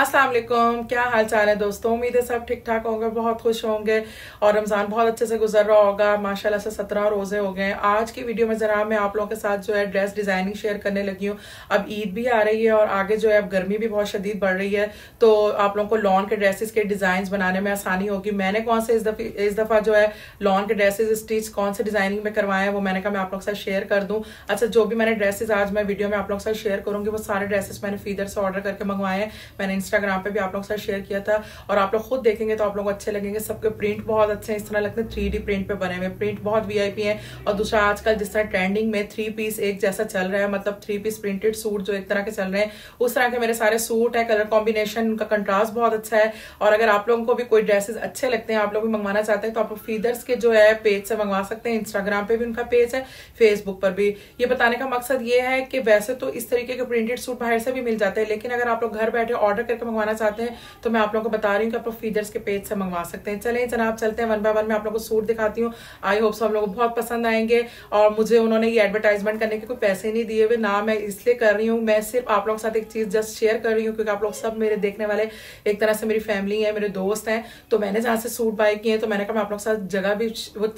असलम क्या हाल चाल है दोस्तों उम्मीद है सब ठीक ठाक होंगे बहुत खुश होंगे और रमज़ान बहुत अच्छे से गुजर रहा होगा माशाल्लाह से सत्रह रोज़े हो गए हैं आज की वीडियो में ज़रा मैं आप लोगों के साथ जो है ड्रेस डिज़ाइनिंग शेयर करने लगी हूँ अब ईद भी आ रही है और आगे जो है अब गर्मी भी बहुत शदीद बढ़ रही है तो आप लोगों को लॉन के ड्रेसेस के डिज़ाइन बनाने में आसानी होगी मैंने कौन से इस दफ़ी इस दफ़ा जो है लॉन के ड्रेसेज स्टिच कौन से डिज़ाइनिंग में करवाए हैं वो मैंने कहा मैं आप लोगों के साथ शेयर कर दूँ अच्छा जो भी मैंने ड्रेसेज आज मैं वीडियो में आप लोगों के साथ शेयर करूँगी वो सारे ड्रेसेस मैंने फीदर से ऑर्डर करके मंगवाए हैं मैंने इंस्टाग्राम पे भी आप लोग साथ शेयर किया था और आप लोग खुद देखेंगे तो आप लोग अच्छे लगेंगे सबके प्रिंट बहुत अच्छे हैं इस तरह लगते हैं थ्री प्रिंट पे बने हुए प्रिंट बहुत वी है और दूसरा आजकल जिस तरह ट्रेंडिंग में थ्री पीस एक जैसा चल रहा है मतलब थ्री पीस प्रिंटेड सूट जो एक तरह के चल रहे हैं उस तरह के मेरे सारे सूट है कलर कॉम्बिनेशन उनका कंट्रास्ट बहुत अच्छा है और अगर आप लोगों को भी कोई ड्रेसेस अच्छे लगते हैं आप लोग भी मंगवाना चाहते हैं तो आप लोग फीदर्स के जो है पेज से मंगवा सकते हैं इंस्टाग्राम पे भी उनका पेज है फेसबुक पर भी ये बताने का मकसद ये है कि वैसे तो इस तरीके के प्रिंटेड सूट बाहर से भी मिल जाते हैं लेकिन अगर आप लोग घर बैठे ऑर्डर करके तो मंगवाना चाहते हैं तो मैं आप लोगों को बता रही हूँ कि आप लोग फीदर्स के पेज से मंगवा सकते हैं चले जनाब चलते हैं वन बाय वन मैं आप लोगों को सूट दिखाती हूँ आई होप सो आप लोग को बहुत पसंद आएंगे और मुझे उन्होंने ये एडवर्टाइजमेंट करने के कोई पैसे नहीं दिए हुए ना मैं इसलिए कर रही हूँ मैं सिर्फ आप लोगों के साथ एक चीज़ जस्ट शेयर कर रही हूँ क्योंकि आप लोग सब मेरे देखने वाले एक तरह से मेरी फैमिली है मेरे दोस्त हैं तो मैंने जहाँ से सूट बाय किए तो मैंने कहा मैं आप लोग के साथ जगह भी वो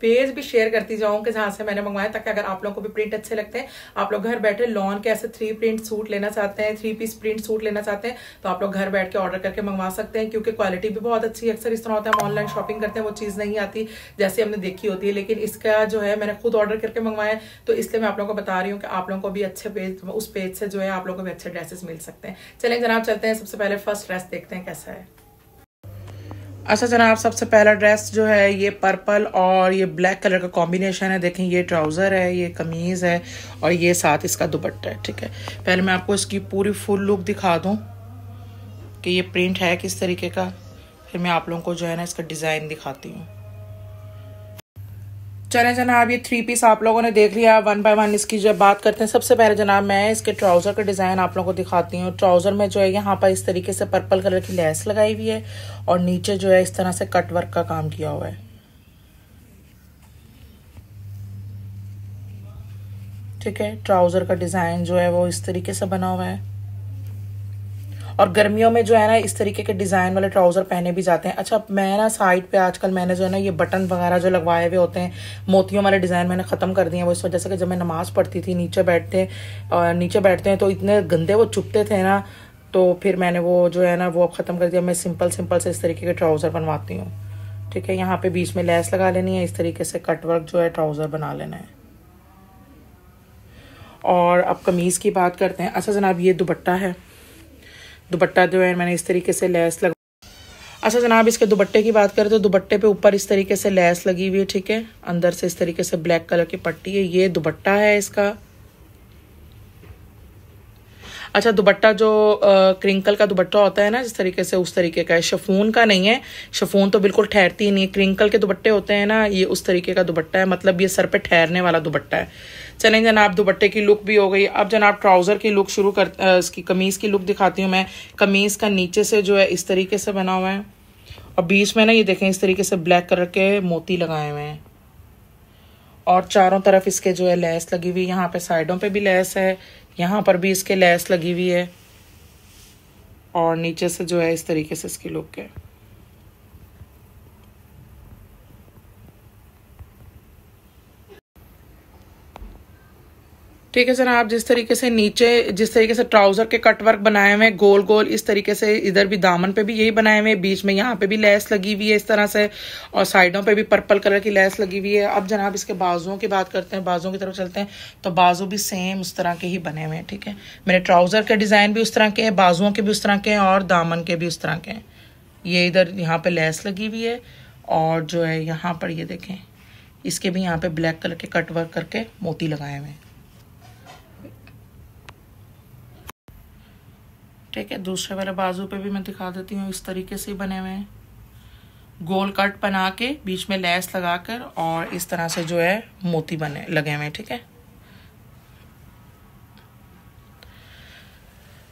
पेज भी शेयर करती जाऊँ कि जहाँ से मैंने मंगवाया ताकि अगर आप लोगों को भी प्रिंट अच्छे लगते हैं आप लोग घर बैठे लॉन के ऐसे थ्री प्रिंट सूट लेना चाहते हैं थ्री पीस प्रिंट सूट लेना चाहते हैं तो आप लोग घर बैठ के ऑर्डर करके मंगवा सकते हैं क्योंकि क्वालिटी भी बहुत अच्छी है अक्सर इस तरह होता है हम ऑनलाइन शॉपिंग करते हैं वो चीज़ नहीं आती जैसे हमने देखी होती है लेकिन इसका जो है मैंने खुद ऑर्डर करके मंगवाया तो इसलिए मैं आप लोगों को बता रही हूँ कि आप लोगों को भी अच्छे पेज उस पेज से जो है आप लोगों को भी अच्छे ड्रेसेस मिल सकते हैं चलें जनाब चलते हैं सबसे पहले फर्स्ट ड्रेस देखते हैं कैसा है अच्छा जनाब सबसे पहला ड्रेस जो है ये पर्पल और ये ब्लैक कलर का कॉम्बिनेशन है देखें ये ट्राउज़र है ये कमीज़ है और ये साथ इसका दुपट्टा है ठीक है पहले मैं आपको इसकी पूरी फुल लुक दिखा दूँ कि ये प्रिंट है किस तरीके का फिर मैं आप लोगों को जो है ना इसका डिज़ाइन दिखाती हूँ चले जनाब ये थ्री पीस आप लोगों ने देख लिया वन बाय वन इसकी जब बात करते हैं सबसे पहले जनाब मैं इसके ट्राउज़र का डिज़ाइन आप लोगों को दिखाती हूँ ट्राउज़र में जो है यहाँ पर इस तरीके से पर्पल कलर की लेस लगाई हुई है और नीचे जो है इस तरह से कट वर्क का काम किया हुआ है ठीक है ट्राउज़र का डिज़ाइन जो है वो इस तरीके से बना हुआ है और गर्मियों में जो है ना इस तरीके के डिज़ाइन वाले ट्राउज़र पहने भी जाते हैं अच्छा मैं ना साइड पे आजकल मैंने जो है ना ये बटन वगैरह जो लगवाए हुए होते हैं मोतियों वाले डिज़ाइन मैंने ख़त्म कर दिए वो इस वजह से कि जब मैं नमाज़ पढ़ती थी नीचे बैठते और नीचे बैठते हैं तो इतने गंदे वो चुपते थे ना तो फिर मैंने वो जो है ना वो अब ख़त्म कर दिया मैं सिंपल सिंपल से इस तरीके के ट्राउज़र बनवाती हूँ ठीक है यहाँ पे बीच में लेस लगा लेनी है इस तरीके से कट वर्क जो है ट्राउज़र बना लेना है और अब कमीज़ की बात करते हैं अच्छा जनाब ये दुपट्टा है दुपट्टा जो है मैंने इस तरीके से लैस लगा अच्छा जनाब इसके दुपट्टे की बात करें तो दुपट्टे पे ऊपर इस तरीके से लैस लगी हुई है ठीक है अंदर से इस तरीके से ब्लैक कलर की पट्टी है ये दुपट्टा है इसका अच्छा दुपट्टा जो आ, क्रिंकल का दुपट्टा होता है ना जिस तरीके से उस तरीके का है शफून का नहीं है शफून तो बिल्कुल ठहरती ही नहीं है क्रिंकल के दुपट्टे होते हैं ना ये उस तरीके का दुपट्टा है मतलब ये सर पे ठहरने वाला दुपट्टा है चलें जनाब दुपट्टे की लुक भी हो गई अब जनाब ट्राउज़र की लुक शुरू कर इसकी कमीज़ की लुक दिखाती हूँ मैं कमीज़ का नीचे से जो है इस तरीके से बना हुआ है और बीच में ना ये देखें इस तरीके से ब्लैक कलर के मोती लगाए हुए हैं और चारों तरफ इसके जो है लेस लगी हुई यहाँ पे साइडों पे भी लैस है यहाँ पर भी इसके लैस लगी हुई है और नीचे से जो है इस तरीके से इसकी लुक है ठीक है सर आप जिस तरीके से नीचे जिस तरीके से ट्राउजर के कट वर्क बनाए हुए हैं गोल गोल इस तरीके से इधर भी दामन पे भी यही बनाए हुए हैं बीच में यहाँ पे भी लेस लगी हुई है इस तरह से और साइडों पे भी पर्पल कलर की लेस लगी हुई है अब जनाब इसके बाजुओं की बात करते हैं बाजुओं की तरफ चलते हैं तो बाजू भी सेम उस तरह के ही बने हुए हैं ठीक है मेरे ट्राउजर के डिजाइन भी उस तरह के हैं बाजुओं के भी उस तरह के हैं और दामन के भी उस तरह के हैं ये इधर यहाँ पे लेस लगी हुई है और जो है यहाँ पर ये देखें इसके भी यहाँ पे ब्लैक कलर के कट वर्क करके मोती लगाए हुए हैं ठीक है दूसरे वाले बाजू पे भी मैं दिखा देती हूँ इस तरीके से बने हुए हैं गोल कट बना के बीच में लेस लगाकर और इस तरह से जो है मोती बने लगे हुए ठीक है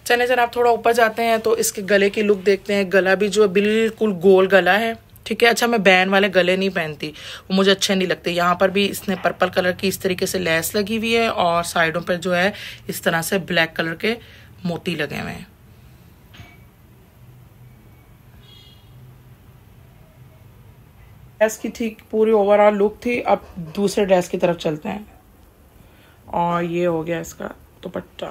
चले आप थोड़ा ऊपर जाते हैं तो इसके गले की लुक देखते हैं गला भी जो है बिल्कुल गोल गला है ठीक है अच्छा मैं बैन वाले गले नहीं पहनती वो मुझे अच्छे नहीं लगते यहाँ पर भी इसने पर्पल कलर की इस तरीके से लेस लगी हुई है और साइडों पर जो है इस तरह से ब्लैक कलर के मोती लगे हुए हैं ड्रेस की थी पूरी ओवरऑल लुक थी अब दूसरे ड्रेस की तरफ चलते हैं और ये हो गया इसका दुपट्टा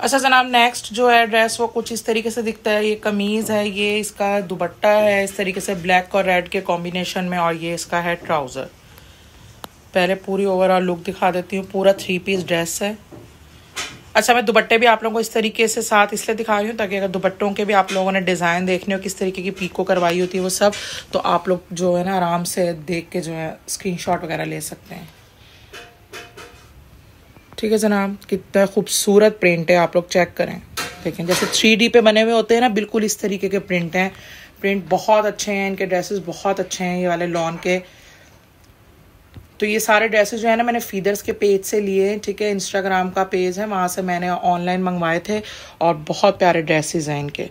अच्छा जनाब नेक्स्ट जो है ड्रेस वो कुछ इस तरीके से दिखता है ये कमीज़ है ये इसका दुपट्टा है इस तरीके से ब्लैक और रेड के कॉम्बिनेशन में और ये इसका है ट्राउज़र पहले पूरी ओवरऑल लुक दिखा देती हूँ पूरा थ्री पीस ड्रेस है अच्छा मैं दुपट्टे भी आप लोगों को इस तरीके से साथ इसलिए दिखा रही हूँ ताकि अगर दुपट्टों के भी आप लोगों ने डिज़ाइन देखने हो किस तरीके की पीको करवाई होती है वो सब तो आप लोग जो है ना आराम से देख के जो है स्क्रीनशॉट वगैरह ले सकते हैं ठीक है जनाब कितना खूबसूरत प्रिंट है आप लोग चेक करें देखें जैसे थ्री पे बने हुए होते हैं ना बिल्कुल इस तरीके के प्रिंट हैं प्रिंट बहुत अच्छे हैं इनके ड्रेसेस बहुत अच्छे हैं ये वाले लॉन के तो ये सारे ड्रेसेस जो है ना मैंने फीदर्स के पेज से लिए हैं ठीक है इंस्टाग्राम का पेज है वहां से मैंने ऑनलाइन मंगवाए थे और बहुत प्यारे ड्रेसेस हैं इनके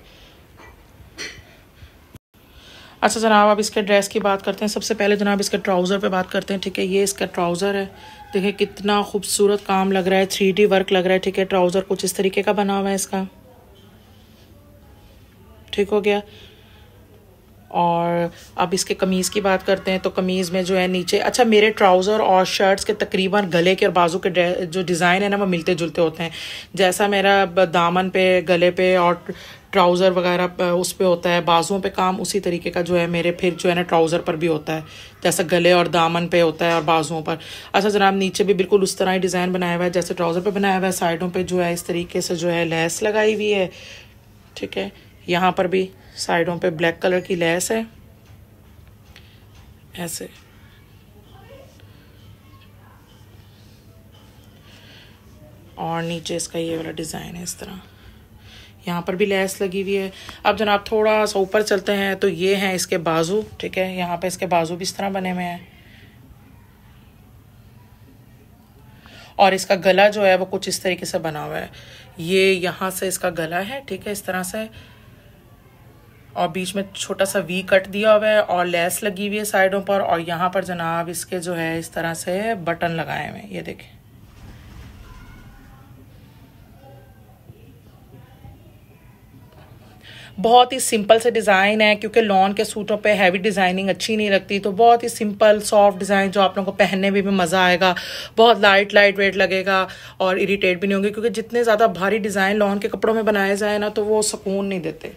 अच्छा जनाब आप इसके ड्रेस की बात करते हैं सबसे पहले जनाब इसके ट्राउज़र पे बात करते हैं ठीक है ये इसका ट्राउज़र है देखिए कितना खूबसूरत काम लग रहा है थ्री वर्क लग रहा है ठीक है ट्राउज़र कुछ इस तरीके का बना हुआ है इसका ठीक हो गया और अब इसके कमीज़ की बात करते हैं तो कमीज़ में जो है नीचे अच्छा मेरे ट्राउज़र और शर्ट्स के तकरीबन गले के और बाजू के जो डिज़ाइन है ना वो मिलते जुलते होते हैं जैसा मेरा दामन पे गले पे और ट्राउज़र वगैरह उस पर होता है बाजुओं पे काम उसी तरीके का जो है मेरे फिर जो है ना ट्राउज़र पर भी होता है जैसा गले और दामन पे होता है और बाजुओं पर अच्छा जनाब नीचे भी बिल्कुल उस तरह ही डिज़ाइन बनाया हुआ है जैसे ट्राउज़र पे बनाया हुआ है साइडों पे जो है इस तरीके से जो है लेस लगाई हुई है ठीक है यहाँ पर भी साइडों पे ब्लैक कलर की लैस है ऐसे और नीचे इसका ये वाला डिज़ाइन है इस तरह यहाँ पर भी लेस लगी हुई है अब जनाब थोड़ा सा ऊपर चलते हैं तो ये हैं इसके बाजू ठीक है यहाँ पे इसके बाजू भी इस तरह बने हुए हैं और इसका गला जो है वो कुछ इस तरीके से बना हुआ है ये यहाँ से इसका गला है ठीक है इस तरह से और बीच में छोटा सा वी कट दिया हुआ है और लेस लगी हुई है साइडों पर और यहाँ पर जनाब इसके जो है इस तरह से बटन लगाए हुए ये देखें बहुत ही सिंपल से डिज़ाइन है क्योंकि लॉन के सूटों पे हैवी डिज़ाइनिंग अच्छी नहीं लगती तो बहुत ही सिंपल सॉफ्ट डिज़ाइन जो आप लोगों को पहनने में भी, भी मज़ा आएगा बहुत लाइट लाइट वेट लगेगा और इरिटेट भी नहीं होंगे क्योंकि जितने ज़्यादा भारी डिज़ाइन लॉन के कपड़ों में बनाए जाए ना तो वो सुकून नहीं देते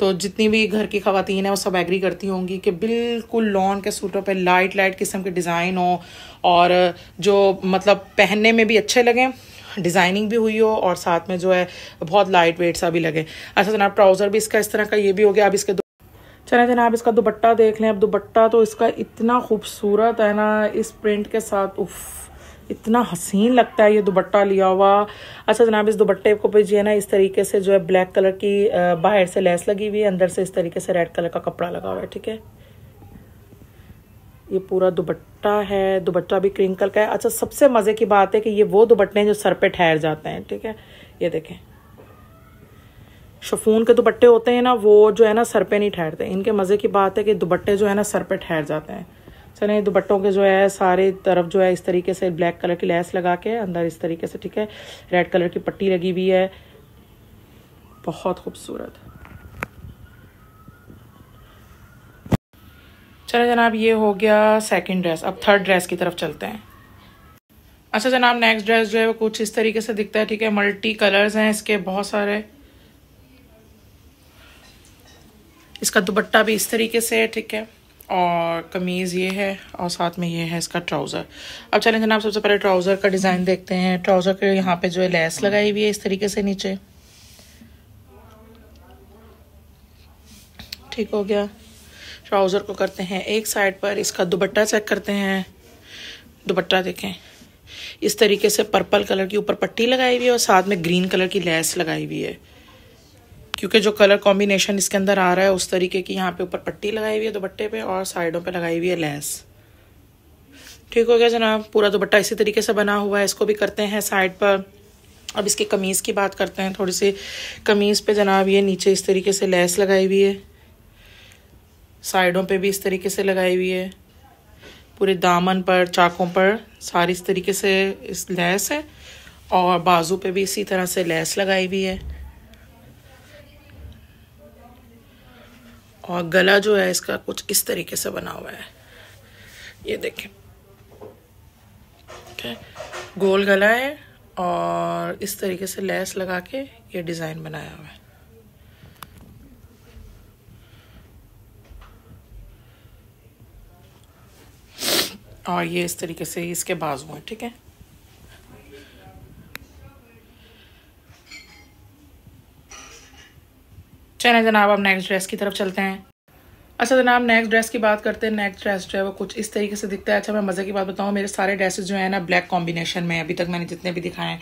तो जितनी भी घर की खातन है वो सब एग्री करती होंगी कि बिल्कुल लॉन के सूटों पे लाइट लाइट किस्म के डिज़ाइन हो और जो मतलब पहनने में भी अच्छे लगें डिज़ाइनिंग भी हुई हो और साथ में जो है बहुत लाइट वेट सा भी लगे अच्छा जनाब ट्राउज़र भी इसका इस तरह का ये भी हो गया अब इसके चले जनाब इसका दुपट्टा देख लें अब दुपट्टा तो इसका इतना खूबसूरत है ना इस प्रिंट के साथ उफ़ इतना हसीन लगता है ये दुबट्टा लिया हुआ अच्छा जनाब इस दुपट्टे को पे है ना इस तरीके से जो है ब्लैक कलर की बाहर से लेस लगी हुई है अंदर से इस तरीके से रेड कलर का कपड़ा लगा हुआ है ठीक है ये पूरा दुपट्टा है दुपट्टा भी क्रीम कलर का है अच्छा सबसे मज़े की बात है कि ये वो दुबट्टे हैं जो सर पे ठहर जाते हैं ठीक है ये देखें शफून के दुपट्टे होते हैं ना वो जो है ना सर पे नहीं ठहरते इनके मज़े की बात है कि दुपट्टे जो है ना सर पे ठहर जाते हैं चले दुपट्टों के जो है सारे तरफ जो है इस तरीके से ब्लैक कलर की लैस लगा के अंदर इस तरीके से ठीक है रेड कलर की पट्टी लगी हुई है बहुत खूबसूरत चले जनाब ये हो गया सेकंड ड्रेस अब थर्ड ड्रेस की तरफ चलते हैं अच्छा जनाब नेक्स्ट ड्रेस जो है वो कुछ इस तरीके से दिखता है ठीक है मल्टी कलर्स हैं इसके बहुत सारे इसका दुपट्टा भी इस तरीके से है ठीक है और कमीज़ ये है और साथ में ये है इसका ट्राउज़र अब चलें जनाब सबसे पहले ट्राउज़र का डिज़ाइन देखते हैं ट्राउज़र के यहाँ पे जो है लेस लगाई हुई है इस तरीके से नीचे ठीक हो गया ट्राउज़र को करते हैं एक साइड पर इसका दुपट्टा चेक करते हैं दुपट्टा देखें इस तरीके से पर्पल कलर की ऊपर पट्टी लगाई हुई है और साथ में ग्रीन कलर की लेस लगाई हुई है क्योंकि जो कलर कॉम्बिनेशन इसके अंदर आ रहा है उस तरीके की यहाँ पे ऊपर पट्टी लगाई हुई है दुपट्टे पे और साइडों पे लगाई हुई है लेस ठीक हो गया जनाब पूरा दुपट्टा इसी तरीके से बना हुआ है इसको भी करते हैं साइड पर अब इसकी कमीज़ की बात करते हैं थोड़ी सी कमीज़ पे जनाब ये नीचे इस तरीके से लेस लगाई हुई है साइडों पे भी इस तरीके से लगाई हुई है पूरे दामन पर चाकों पर सारी इस तरीके से इस लेस है और बाजू पे भी इसी तरह से लेस लगाई हुई है और गला जो है इसका कुछ इस तरीके से बना हुआ है ये देखें ठीक गोल गला है और इस तरीके से लेस लगा के ये डिज़ाइन बनाया हुआ है और ये इस तरीके से इसके बाजू हैं ठीक है चले जनाब आप नेक्स्ट ड्रेस की तरफ चलते हैं अच्छा जनाब नेक्स्ट ड्रेस की बात करते हैं नेक्स्ट ड्रेस जो है वो कुछ इस तरीके से दिखता है अच्छा मैं मज़े की बात बताऊँ मेरे सारे ड्रेसेस जो है ना ब्लैक कॉम्बिनेशन में अभी तक मैंने जितने भी दिखाए हैं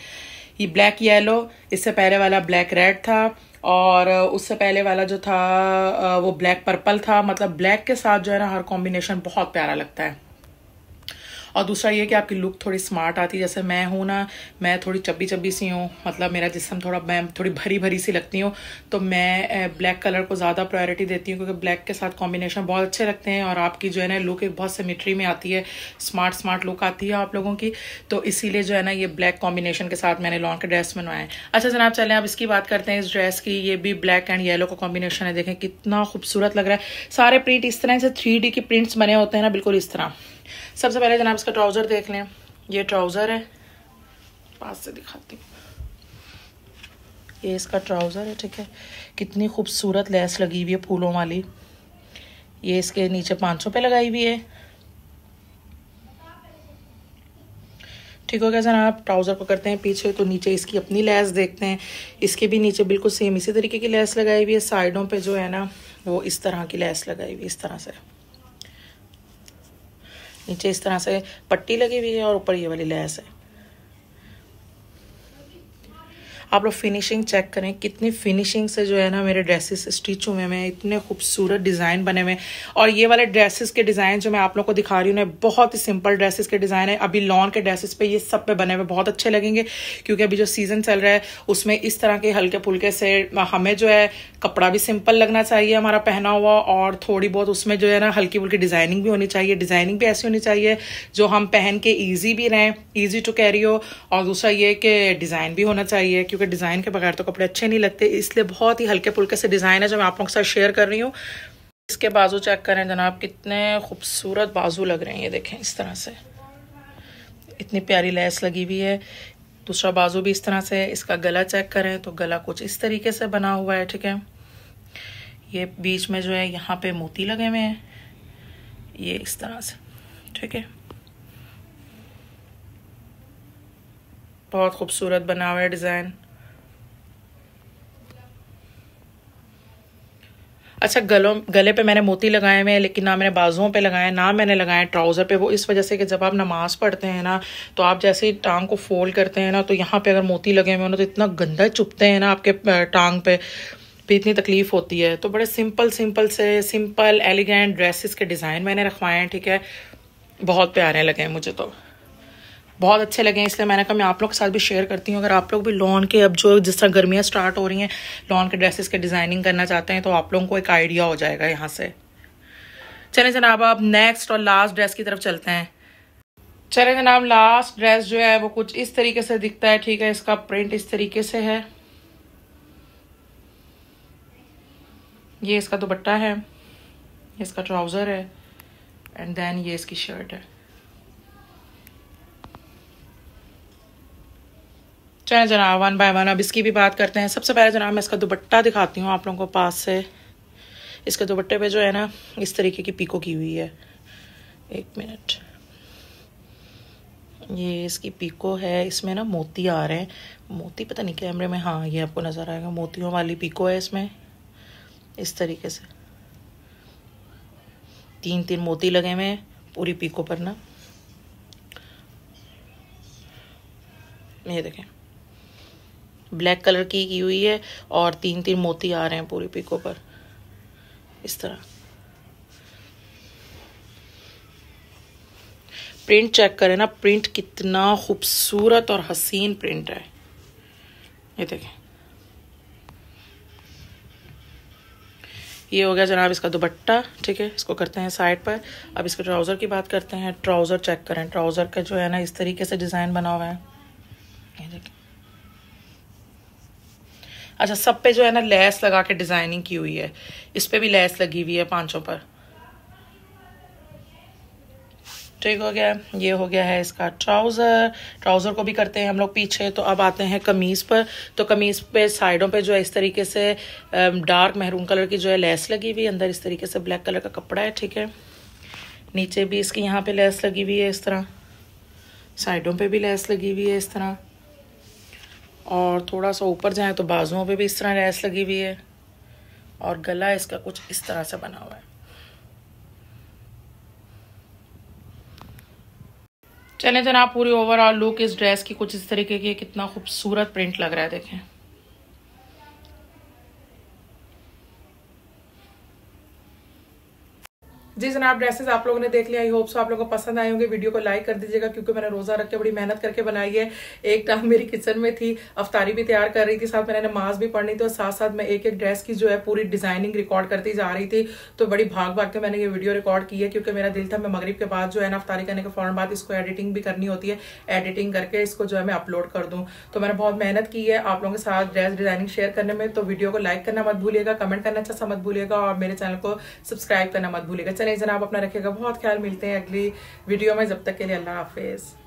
ये ब्लैक येलो इससे पहले वाला ब्लैक रेड था और उससे पहले वाला जो था वो ब्लैक पर्पल था मतलब ब्लैक के साथ जो है ना हर कॉम्बिनेशन बहुत प्यारा लगता है और दूसरा ये कि आपकी लुक थोड़ी स्मार्ट आती है जैसे मैं हूँ ना मैं थोड़ी चब्बी चब्बी सी हूँ मतलब मेरा जिसम थोड़ा मैं थोड़ी भरी भरी सी लगती हूँ तो मैं ब्लैक कलर को ज़्यादा प्रायोरिटी देती हूँ क्योंकि ब्लैक के साथ कॉम्बिनेशन बहुत अच्छे लगते हैं और आपकी जो है ना लुक एक बहुत सिमिट्री में आती है स्मार्ट स्मार्ट लुक आती है आप लोगों की तो इसीलिए जो है ना ये ब्लैक कॉम्बिनेशन के साथ मैंने लॉन्ग ड्रेस बनवाया अच्छा जनाब चलें आप इसकी बात करते हैं इस ड्रेस की ये भी ब्लैक एंड येलो का कॉम्बिनेशन है देखें कितना खूबसूरत लग रहा है सारे प्रिंट इस तरह से थ्री की प्रिंट्स बने होते हैं ना बिल्कुल इस तरह सबसे पहले जनाब इसका ट्राउज़र देख लें ये ट्राउज़र है पास से दिखाती हूँ ये इसका ट्राउज़र है ठीक है कितनी खूबसूरत लेस लगी हुई है फूलों वाली ये इसके नीचे पाँच सौ पे लगाई हुई है ठीक हो गया जनाब ट्राउज़र को करते हैं पीछे तो नीचे इसकी अपनी लेस देखते हैं इसके भी नीचे बिल्कुल सेम इसी तरीके की लेस लगाई हुई है साइडों पे जो है ना वो इस तरह की लेस लगाई हुई इस तरह से नीचे इस तरह से पट्टी लगी हुई है और ऊपर ये वाली लैस है आप लोग फिनिशिंग चेक करें कितनी फिनिशिंग से जो है ना मेरे ड्रेसेस स्टिच हुए हैं इतने खूबसूरत डिज़ाइन बने हुए और ये वाले ड्रेसेस के डिज़ाइन जो मैं आप लोग को दिखा रही हूँ ना बहुत ही सिंपल ड्रेसेस के डिज़ाइन है अभी लॉन के ड्रेसेस पे ये सब पे बने हुए बहुत अच्छे लगेंगे क्योंकि अभी जो सीज़न चल रहा है उसमें इस तरह के हल्के फुल्के से हमें जो है कपड़ा भी सिंपल लगना चाहिए हमारा पहना हुआ और थोड़ी बहुत उसमें जो है ना हल्की फुल्की डिज़ाइनिंग भी होनी चाहिए डिज़ाइनिंग भी ऐसी होनी चाहिए जो हम पहन के ईजी भी रहें ईजी टू कैरी हो और दूसरा ये कि डिज़ाइन भी होना चाहिए क्योंकि क्योंकि डिज़ाइन के बगैर तो कपड़े अच्छे नहीं लगते इसलिए बहुत ही हल्के फुल्के से डिज़ाइन है जो मैं आप लोगों के साथ शेयर कर रही हूँ इसके बाजू चेक करें जनाब कितने खूबसूरत बाजू लग रहे हैं ये देखें इस तरह से इतनी प्यारी लैस लगी हुई है दूसरा बाजू भी इस तरह से इसका गला चेक करें तो गला कुछ इस तरीके से बना हुआ है ठीक है ये बीच में जो है यहाँ पे मोती लगे हुए हैं ये इस तरह से ठीक है बहुत खूबसूरत बना हुआ है डिज़ाइन अच्छा गलों गले पे मैंने मोती लगाए हुए हैं लेकिन ना मैंने बाजुओं पे लगाए ना मैंने लगाए ट्राउज़र पे वो इस वजह से कि जब आप नमाज़ पढ़ते हैं ना तो आप जैसे ही टांग को फोल्ड करते हैं ना तो यहाँ पे अगर मोती लगे हुए हो ना तो इतना गंदा चुपते हैं ना आपके टांग पे भी तो इतनी तकलीफ़ होती है तो बड़े सिंपल सिंपल से सिंपल एलिगेंट ड्रेसेस के डिज़ाइन मैंने रखवाए हैं ठीक है बहुत प्यारे लगे हैं मुझे तो बहुत अच्छे लगे इसलिए मैंने कहा मैं आप लोग के साथ भी शेयर करती हूँ अगर आप लोग भी लॉन के अब जो जिस तरह गर्मियाँ स्टार्ट हो रही हैं लॉन के ड्रेसेस के डिज़ाइनिंग करना चाहते हैं तो आप लोगों को एक आइडिया हो जाएगा यहाँ से चले जनाब आप नेक्स्ट और लास्ट ड्रेस की तरफ चलते हैं चले जनाब लास्ट ड्रेस जो है वो कुछ इस तरीके से दिखता है ठीक है इसका प्रिंट इस तरीके से है ये इसका दुपट्टा है इसका ट्राउज़र है एंड देन ये इसकी शर्ट है चले जनाब वन बाय वन अब इसकी भी बात करते हैं सबसे पहले जनाब मैं इसका दुपट्टा दिखाती हूँ आप लोगों को पास से इसके दुपट्टे पे जो है ना इस तरीके की पीको की हुई है एक मिनट ये इसकी पीको है इसमें ना मोती आ रहे हैं मोती पता नहीं कैमरे में हाँ ये आपको नज़र आएगा मोतियों वाली पीको है इसमें इस तरीके से तीन तीन मोती लगे हुए पूरी पीको पर ना ये देखें ब्लैक कलर की की हुई है और तीन तीन मोती आ रहे हैं पूरी पिको पर इस तरह प्रिंट चेक करें ना प्रिंट कितना खूबसूरत और हसीन प्रिंट है ये देखें ये हो गया जनाब इसका दुपट्टा ठीक है इसको करते हैं साइड पर अब इसके ट्राउज़र की बात करते हैं ट्राउज़र चेक करें ट्राउज़र का जो है ना इस तरीके से डिज़ाइन बना हुआ है ये देखें अच्छा सब पे जो है ना लेस लगा के डिज़ाइनिंग की हुई है इस पर भी लेस लगी हुई है पांचों पर ठीक तो हो गया ये हो गया है इसका ट्राउज़र ट्राउज़र को भी करते हैं हम लोग पीछे तो अब आते हैं कमीज़ पर तो कमीज़ पे साइडों पे जो है इस तरीके से डार्क महरून कलर की जो है लेस लगी हुई अंदर इस तरीके से ब्लैक कलर का कपड़ा है ठीक है नीचे भी इसकी यहाँ पे लेस लगी हुई है इस तरह साइडों पे भी लेस लगी हुई है इस तरह और थोड़ा सा ऊपर जाए तो बाजुओं पे भी इस तरह रेस लगी हुई है और गला इसका कुछ इस तरह से बना हुआ है चलें जनाब तो पूरी ओवरऑल लुक इस ड्रेस की कुछ इस तरीके की कितना खूबसूरत प्रिंट लग रहा है देखें जिस जनाब ड्रेसेस आप लोगों ने देख लिया आई होप सो आप लोगों को पसंद आए होंगे वीडियो को लाइक कर दीजिएगा क्योंकि मैंने रोजा रख के बड़ी मेहनत करके बनाई है एक टाइम मेरी किचन में थी अफतारी भी तैयार कर रही थी साथ मैंने नमाज भी पढ़नी थी और साथ साथ मैं एक एक ड्रेस की जो है पूरी डिजाइनिंग रिकॉर्ड करती जा रही थी तो बड़ी भाग भाग के मैंने ये वीडियो रिकॉर्ड की है क्योंकि मेरा दिल था मैं मगरब के बाद जो है ना अफतारी करने के फौरन बाद इसको एडिटिंग भी करनी होती है एडिटिंग करके इसको जो है मैं अपलोड कर दूँ तो मैंने बहुत मेहनत की है आप लोगों के साथ ड्रेस डिजाइनिंग शेयर करने में तो वीडियो को लाइक करना मत भूलिएगा कमेंट करना अच्छा सा मत भूलिएगा और मेरे चैनल को सब्सक्राइब करना मत भूलिएगा चले नहीं जनाब अपना रखेगा बहुत ख्याल मिलते हैं अगली वीडियो में जब तक के लिए अल्लाह हाफिज़